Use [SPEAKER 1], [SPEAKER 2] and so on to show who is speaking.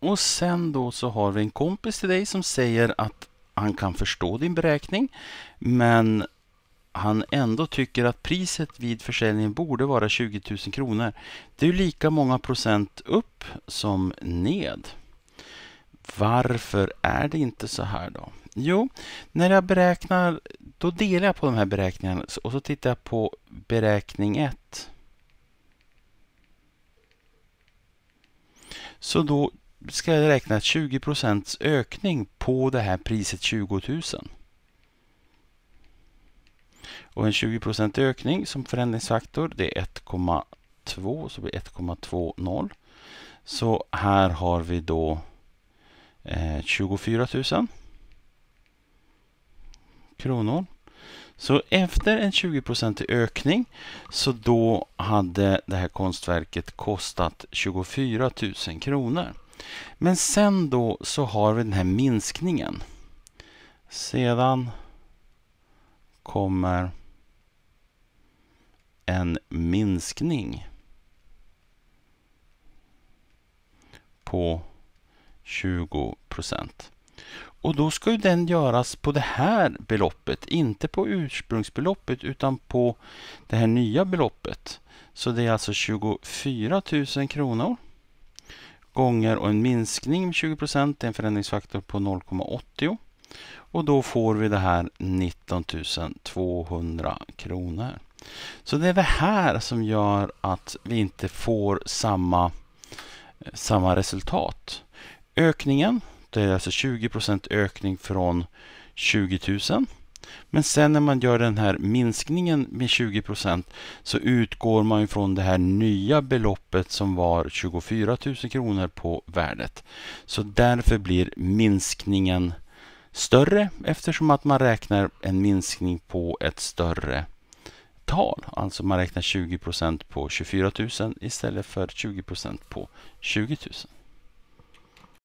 [SPEAKER 1] Och sen då så har vi en kompis till dig som säger att han kan förstå din beräkning men han ändå tycker att priset vid försäljningen borde vara 20 000 kronor. Det är lika många procent upp som ned. Varför är det inte så här då? Jo, när jag beräknar, då delar jag på de här beräkningarna och så tittar jag på beräkning 1. Så då ska jag räkna 20 ökning på det här priset 20 000. Och en 20 ökning som förändringsfaktor det är 1,2 så blir 1,20. Så här har vi då eh, 24 000 kronor. Så efter en 20 ökning så då hade det här konstverket kostat 24 000 kronor. Men sen då så har vi den här minskningen. Sedan kommer en minskning på 20 procent. Och då ska ju den göras på det här beloppet, inte på ursprungsbeloppet utan på det här nya beloppet. Så det är alltså 24 000 kronor gånger och en minskning med 20 procent är en förändringsfaktor på 0,80. Och då får vi det här 19 200 kronor. Så det är det här som gör att vi inte får samma, eh, samma resultat. Ökningen, det är alltså 20 ökning från 20 000 men sen när man gör den här minskningen med 20 så utgår man från det här nya beloppet som var 24 000 kronor på värdet. Så därför blir minskningen större eftersom att man räknar en minskning på ett större tal. Alltså man räknar 20 på 24 000 istället för 20 på 20 000.